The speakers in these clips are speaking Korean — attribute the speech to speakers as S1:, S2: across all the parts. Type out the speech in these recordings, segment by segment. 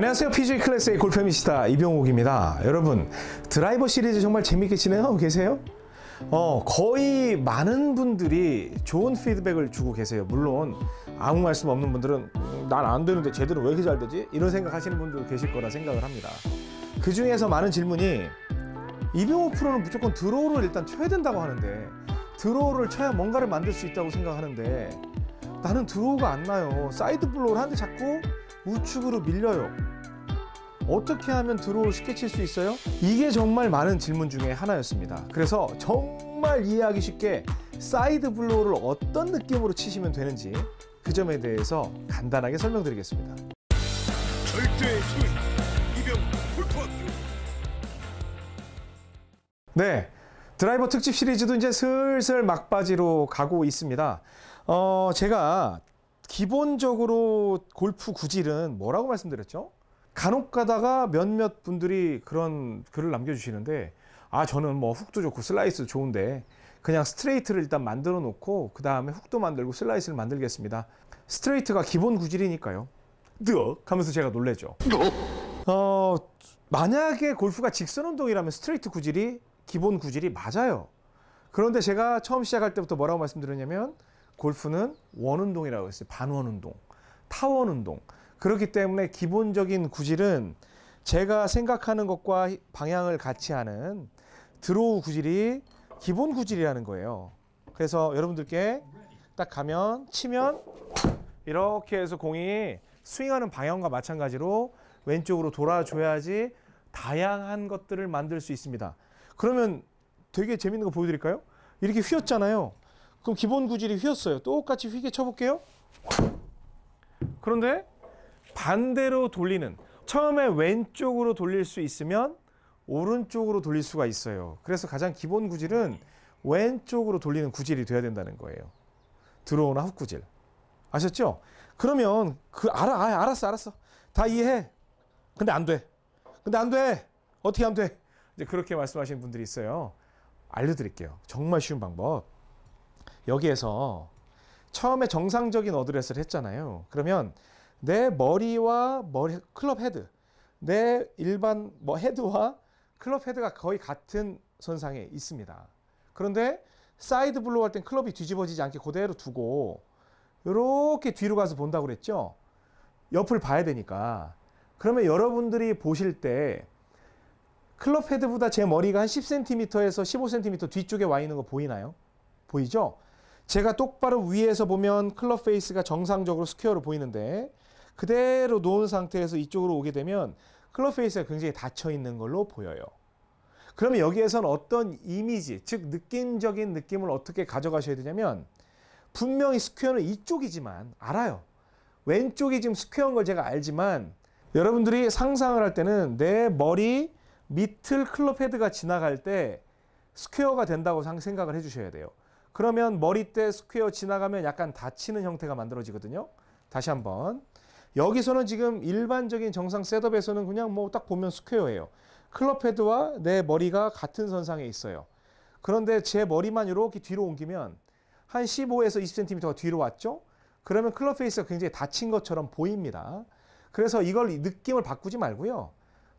S1: 안녕하세요. PJ 클래스의 골프미시다 이병옥입니다. 여러분 드라이버 시리즈 정말 재밌게 진행하고 계세요? 어, 거의 많은 분들이 좋은 피드백을 주고 계세요. 물론 아무 말씀 없는 분들은 난 안 되는데 제대로 왜 이렇게 잘 되지? 이런 생각하시는 분도 계실 거라 생각을 합니다. 그 중에서 많은 질문이 이병호 프로는 무조건 드로우를 일단 쳐야 된다고 하는데 드로우를 쳐야 뭔가를 만들 수 있다고 생각하는데 나는 드로우가 안 나요. 사이드 블로우를 하는데 자꾸 우측으로 밀려요. 어떻게 하면 드로우를 쉽게 칠 수 있어요? 이게 정말 많은 질문 중에 하나였습니다. 그래서 정말 이해하기 쉽게 사이드 블로우를 어떤 느낌으로 치시면 되는지 그 점에 대해서 간단하게 설명드리겠습니다. 절대 네, 드라이버 특집 시리즈도 이제 슬슬 막바지로 가고 있습니다. 어, 제가 기본적으로 골프 구질은 뭐라고 말씀드렸죠? 간혹 가다가 몇몇 분들이 그런 글을 남겨주시는데 아 저는 뭐 훅도 좋고 슬라이스 도 좋은데 그냥 스트레이트를 일단 만들어 놓고 그 다음에 훅도 만들고 슬라이스를 만들겠습니다. 스트레이트가 기본 구질이니까요. 뜨억 하면서 제가 놀래죠. 어 만약에 골프가 직선 운동이라면 스트레이트 구질이 기본 구질이 맞아요. 그런데 제가 처음 시작할 때부터 뭐라고 말씀드렸냐면 골프는 원 운동이라고 했어요. 반원 운동, 타원 운동. 그렇기 때문에 기본적인 구질은 제가 생각하는 것과 방향을 같이 하는 드로우 구질이 기본 구질이라는 거예요. 그래서 여러분들께 딱 가면 치면 이렇게 해서 공이 스윙하는 방향과 마찬가지로 왼쪽으로 돌아줘야지 다양한 것들을 만들 수 있습니다. 그러면 되게 재밌는 거 보여드릴까요? 이렇게 휘었잖아요. 그럼 기본 구질이 휘었어요. 똑같이 휘게 쳐볼게요. 그런데 반대로 돌리는 처음에 왼쪽으로 돌릴 수 있으면 오른쪽으로 돌릴 수가 있어요. 그래서 가장 기본 구질은 왼쪽으로 돌리는 구질이 돼야 된다는 거예요. 들어오나 후 구질. 아셨죠? 그러면 그 알아, 아, 알았어, 알았어. 다 이해해. 근데 안 돼. 근데 안 돼. 어떻게 하면 돼? 이제 그렇게 말씀하시는 분들이 있어요. 알려드릴게요. 정말 쉬운 방법. 여기에서 처음에 정상적인 어드레스를 했잖아요. 그러면 내 머리와 머리 클럽 헤드, 내 일반 뭐 헤드와 클럽 헤드가 거의 같은 선상에 있습니다. 그런데 사이드 블로우 할땐 클럽이 뒤집어지지 않게 그대로 두고 이렇게 뒤로 가서 본다고 그랬죠. 옆을 봐야 되니까. 그러면 여러분들이 보실 때 클럽 헤드보다 제 머리가 한 10cm에서 15cm 뒤쪽에 와 있는 거 보이나요? 보이죠? 제가 똑바로 위에서 보면 클럽 페이스가 정상적으로 스퀘어로 보이는데 그대로 놓은 상태에서 이쪽으로 오게 되면 클럽 페이스가 굉장히 닫혀 있는 걸로 보여요. 그러면 여기에선 어떤 이미지, 즉 느낌적인 느낌을 어떻게 가져가셔야 되냐면 분명히 스퀘어는 이쪽이지만 알아요. 왼쪽이 지금 스퀘어인 걸 제가 알지만 여러분들이 상상을 할 때는 내 머리 밑을 클럽 헤드가 지나갈 때 스퀘어가 된다고 생각을 해주셔야 돼요. 그러면 머리때 스퀘어 지나가면 약간 닫히는 형태가 만들어지거든요. 다시 한번 여기서는 지금 일반적인 정상 셋업에서는 그냥 뭐 딱 보면 스퀘어예요. 클럽 헤드와 내 머리가 같은 선상에 있어요. 그런데 제 머리만 이렇게 뒤로 옮기면 한 15에서 20cm가 뒤로 왔죠? 그러면 클럽 페이스가 굉장히 다친 것처럼 보입니다. 그래서 이걸 느낌을 바꾸지 말고요.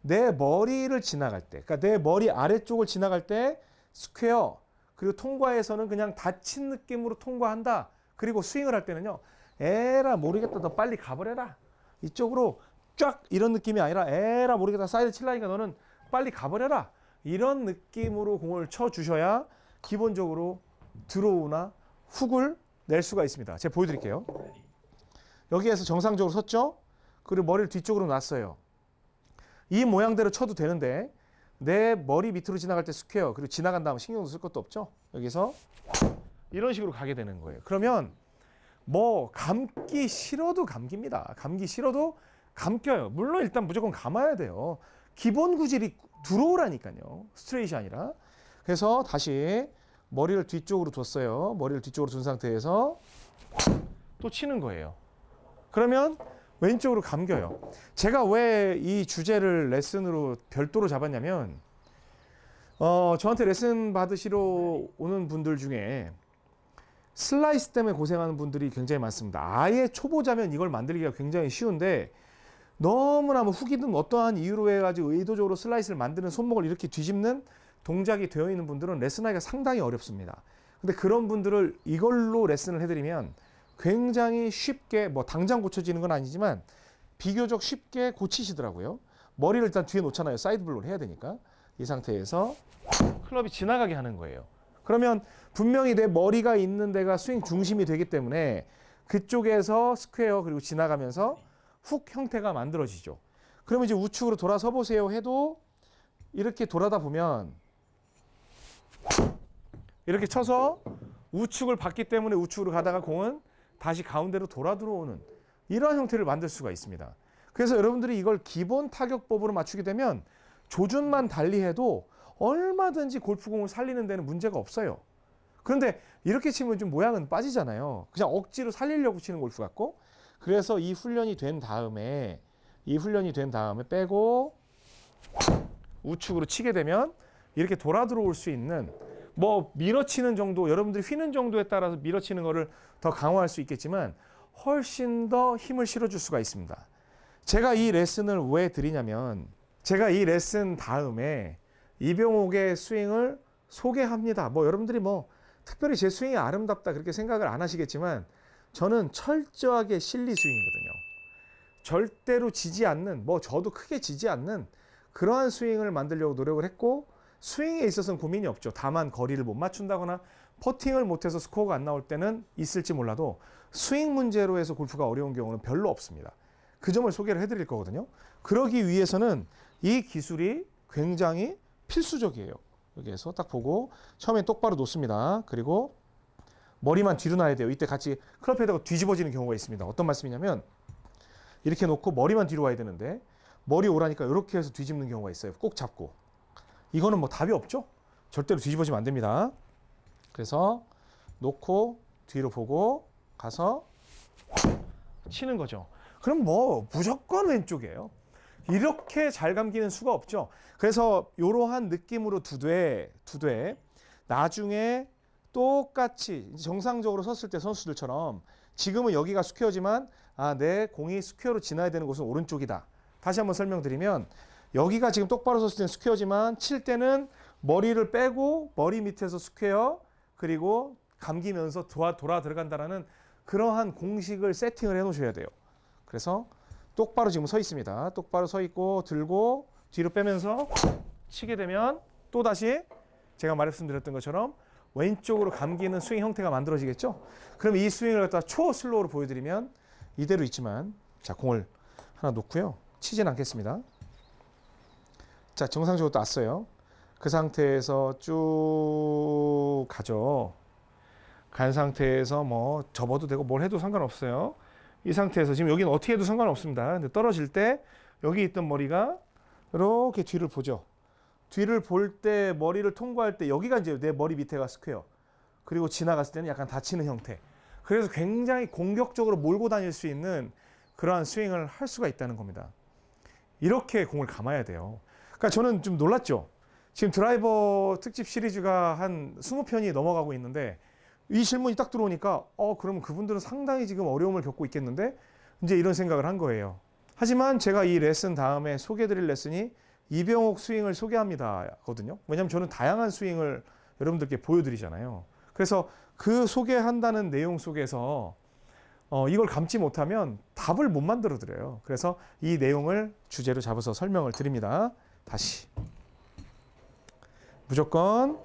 S1: 내 머리를 지나갈 때, 그러니까 내 머리 아래쪽을 지나갈 때 스퀘어, 그리고 통과해서는 그냥 다친 느낌으로 통과한다. 그리고 스윙을 할 때는요. 에라 모르겠다. 너 빨리 가버려라. 이쪽으로 쫙 이런 느낌이 아니라 에라 모르겠다 사이드 칠라니까 너는 빨리 가버려라 이런 느낌으로 공을 쳐주셔야 기본적으로 드어오나 훅을 낼 수가 있습니다. 제가 보여드릴게요. 여기에서 정상적으로 섰죠? 그리고 머리를 뒤쪽으로 놨어요. 이 모양대로 쳐도 되는데 내 머리 밑으로 지나갈 때 스퀘어 그리고 지나간 다음 신경도 쓸 것도 없죠. 여기서 이런 식으로 가게 되는 거예요. 그러면 뭐 감기 싫어도 감깁니다. 감기 싫어도 감겨요. 물론 일단 무조건 감아야 돼요. 기본 구질이 들어오라니까요. 스트레이시 아니라. 그래서 다시 머리를 뒤쪽으로 뒀어요. 머리를 뒤쪽으로 둔 상태에서 또 치는 거예요. 그러면 왼쪽으로 감겨요. 제가 왜 이 주제를 레슨으로 별도로 잡았냐면 어, 저한테 레슨 받으시러 오는 분들 중에 슬라이스 때문에 고생하는 분들이 굉장히 많습니다. 아예 초보자면 이걸 만들기가 굉장히 쉬운데 너무나 뭐 후기 든 어떠한 이유로 해가지고 의도적으로 슬라이스를 만드는 손목을 이렇게 뒤집는 동작이 되어 있는 분들은 레슨하기가 상당히 어렵습니다. 근데 그런 분들을 이걸로 레슨을 해드리면 굉장히 쉽게 뭐 당장 고쳐지는 건 아니지만 비교적 쉽게 고치시더라고요. 머리를 일단 뒤에 놓잖아요. 사이드 블로를 해야 되니까. 이 상태에서 클럽이 지나가게 하는 거예요. 그러면 분명히 내 머리가 있는 데가 스윙 중심이 되기 때문에 그쪽에서 스퀘어 그리고 지나가면서 훅 형태가 만들어지죠. 그러면 이제 우측으로 돌아서 보세요 해도 이렇게 돌아다 보면 이렇게 쳐서 우측을 받기 때문에 우측으로 가다가 공은 다시 가운데로 돌아 들어오는 이런 형태를 만들 수가 있습니다. 그래서 여러분들이 이걸 기본 타격법으로 맞추게 되면 조준만 달리해도 얼마든지 골프공을 살리는 데는 문제가 없어요. 그런데 이렇게 치면 좀 모양은 빠지잖아요. 그냥 억지로 살리려고 치는 골프 같고 그래서 이 훈련이 된 다음에 이 훈련이 된 다음에 빼고 우측으로 치게 되면 이렇게 돌아 들어올 수 있는 뭐 밀어치는 정도 여러분들이 휘는 정도에 따라서 밀어치는 거를 더 강화할 수 있겠지만 훨씬 더 힘을 실어줄 수가 있습니다. 제가 이 레슨을 왜 드리냐면 제가 이 레슨 다음에 이병옥의 스윙을 소개합니다. 뭐 여러분들이 뭐 특별히 제 스윙이 아름답다 그렇게 생각을 안 하시겠지만 저는 철저하게 실리 스윙이거든요. 절대로 지지 않는 뭐 저도 크게 지지 않는 그러한 스윙을 만들려고 노력을 했고 스윙에 있어서는 고민이 없죠. 다만 거리를 못 맞춘다거나 퍼팅을 못해서 스코어가 안 나올 때는 있을지 몰라도 스윙 문제로 해서 골프가 어려운 경우는 별로 없습니다. 그 점을 소개를 해드릴 거거든요. 그러기 위해서는 이 기술이 굉장히 필수적이에요. 여기에서 딱 보고 처음엔 똑바로 놓습니다. 그리고 머리만 뒤로 놔야 돼요. 이때 같이 클럽헤드가 뒤집어지는 경우가 있습니다. 어떤 말씀이냐면 이렇게 놓고 머리만 뒤로 와야 되는데 머리 오라니까 이렇게 해서 뒤집는 경우가 있어요. 꼭 잡고. 이거는 뭐 답이 없죠? 절대로 뒤집어지면 안 됩니다. 그래서 놓고 뒤로 보고 가서 치는 거죠. 그럼 뭐 무조건 왼쪽이에요. 이렇게 잘 감기는 수가 없죠. 그래서 이러한 느낌으로 두되 두되 나중에 똑같이 정상적으로 섰을 때 선수들처럼 지금은 여기가 스퀘어지만 아, 내 공이 스퀘어로 지나야 되는 곳은 오른쪽이다. 다시 한번 설명드리면 여기가 지금 똑바로 섰을 때는 스퀘어지만 칠 때는 머리를 빼고 머리 밑에서 스퀘어 그리고 감기면서 돌아, 돌아 들어간다라는 그러한 공식을 세팅을 해 놓으셔야 돼요. 그래서 똑바로 지금 서 있습니다. 똑바로 서 있고 들고 뒤로 빼면서 치게 되면 또 다시 제가 말씀드렸던 것처럼 왼쪽으로 감기는 스윙 형태가 만들어지겠죠. 그럼 이 스윙을 갖다 초슬로우로 보여드리면 이대로 있지만 자 공을 하나 놓고요. 치진 않겠습니다. 자 정상적으로 땄어요. 그 상태에서 쭉 가죠. 간 상태에서 뭐 접어도 되고 뭘 해도 상관없어요. 이 상태에서 지금 여기는 어떻게 해도 상관없습니다. 근데 떨어질 때 여기 있던 머리가 이렇게 뒤를 보죠. 뒤를 볼 때 머리를 통과할 때 여기가 이제 내 머리 밑에가 스퀘어. 그리고 지나갔을 때는 약간 다치는 형태. 그래서 굉장히 공격적으로 몰고 다닐 수 있는 그러한 스윙을 할 수가 있다는 겁니다. 이렇게 공을 감아야 돼요. 그러니까 저는 좀 놀랐죠. 지금 드라이버 특집 시리즈가 한 20편이 넘어가고 있는데 이 질문이 딱 들어오니까 어 그럼 그분들은 상당히 지금 어려움을 겪고 있겠는데 이제 이런 생각을 한 거예요. 하지만 제가 이 레슨 다음에 소개해드릴 레슨이 이병옥 스윙을 소개합니다거든요. 왜냐하면 저는 다양한 스윙을 여러분들께 보여드리잖아요. 그래서 그 소개한다는 내용 속에서 어, 이걸 감지 못하면 답을 못 만들어 드려요. 그래서 이 내용을 주제로 잡아서 설명을 드립니다. 다시 무조건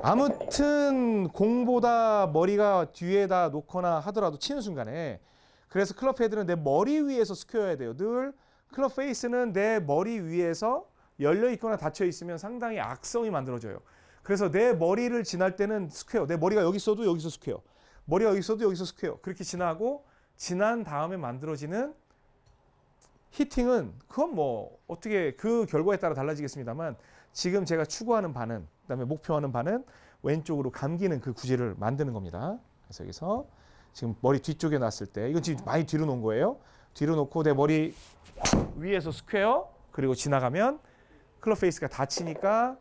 S1: 아무튼 공보다 머리가 뒤에다 놓거나 하더라도 치는 순간에 그래서 클럽 헤드는 내 머리 위에서 스퀘어야 돼요. 늘 클럽 페이스는 내 머리 위에서 열려 있거나 닫혀 있으면 상당히 악성이 만들어져요. 그래서 내 머리를 지날 때는 스퀘어. 내 머리가 여기 있어도 여기서 스퀘어. 머리가 여기 있어도 여기서 스퀘어. 그렇게 지나고 지난 다음에 만들어지는 히팅은 그건 뭐 어떻게 그 결과에 따라 달라지겠습니다만 지금 제가 추구하는 바는 그다음에 목표하는 바는 왼쪽으로 감기는 그 구질을 만드는 겁니다. 그래서 여기서 지금 머리 뒤쪽에 놨을 때 이건 지금 많이 뒤로 놓은 거예요. 뒤로 놓고 내 머리 위에서 스퀘어 그리고 지나가면 클럽 페이스가 닫히니까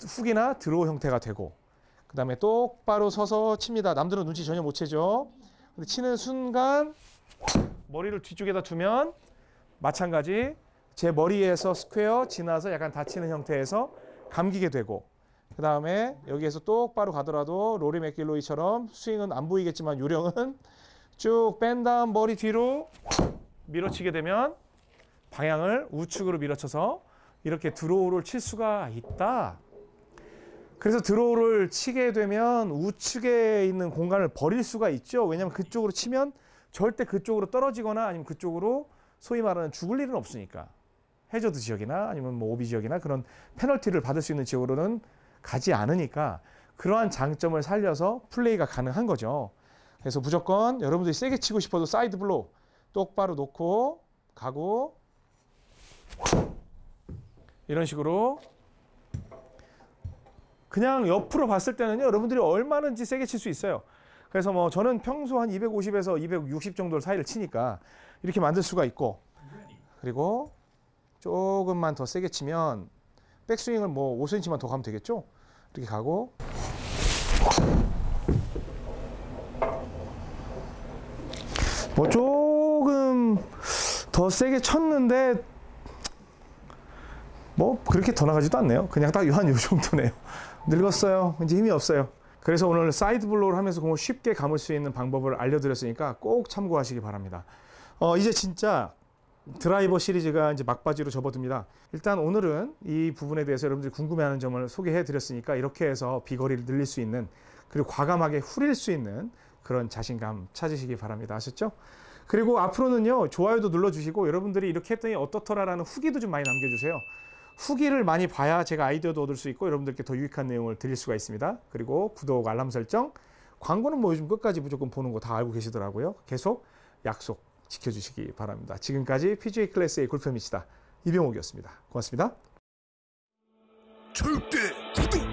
S1: 훅이나 드로우 형태가 되고 그다음에 똑바로 서서 칩니다. 남들은 눈치 전혀 못 채죠. 근데 치는 순간 머리를 뒤쪽에다 두면 마찬가지 제 머리에서 스퀘어 지나서 약간 닫히는 형태에서 감기게 되고 그 다음에 여기에서 똑바로 가더라도 로리 맥길로이처럼 스윙은 안 보이겠지만 요령은 쭉 뺀 다음 머리 뒤로 밀어치게 되면 방향을 우측으로 밀어쳐서 이렇게 드로우를 칠 수가 있다. 그래서 드로우를 치게 되면 우측에 있는 공간을 버릴 수가 있죠. 왜냐하면 그쪽으로 치면 절대 그쪽으로 떨어지거나 아니면 그쪽으로 소위 말하는 죽을 일은 없으니까. 해저드 지역이나 아니면 뭐 오비 지역이나 그런 페널티를 받을 수 있는 지역으로는 가지 않으니까 그러한 장점을 살려서 플레이가 가능한 거죠. 그래서 무조건 여러분들이 세게 치고 싶어도 사이드 블로 똑바로 놓고 가고 이런 식으로 그냥 옆으로 봤을 때는요 여러분들이 얼마든지 세게 칠 수 있어요 그래서 뭐 저는 평소 한 250에서 260 정도 사이를 치니까 이렇게 만들 수가 있고 그리고 조금만 더 세게 치면 백스윙을 뭐 5cm만 더 가면 되겠죠? 이렇게 가고 뭐 조금 더 세게 쳤는데 뭐 그렇게 더 나가지도 않네요. 그냥 딱한요 정도네요. 늙었어요. 이제 힘이 없어요. 그래서 오늘 사이드 블로우를 하면서 공을 쉽게 감을 수 있는 방법을 알려드렸으니까 꼭 참고하시기 바랍니다. 어, 이제 진짜 드라이버 시리즈가 이제 막바지로 접어듭니다. 일단 오늘은 이 부분에 대해서 여러분들이 궁금해하는 점을 소개해 드렸으니까 이렇게 해서 비거리를 늘릴 수 있는 그리고 과감하게 후릴 수 있는 그런 자신감 찾으시기 바랍니다. 아셨죠? 그리고 앞으로는요 좋아요도 눌러주시고 여러분들이 이렇게 했더니 어떻더라라는 후기도 좀 많이 남겨주세요. 후기를 많이 봐야 제가 아이디어도 얻을 수 있고 여러분들께 더 유익한 내용을 드릴 수가 있습니다. 그리고 구독, 알람 설정, 광고는 뭐 요즘 끝까지 무조건 보는 거 다 알고 계시더라고요. 계속 약속 지켜주시기 바랍니다. 지금까지 PGA 클래스의 골프 미치다 이병옥이었습니다. 고맙습니다. 절대 구독!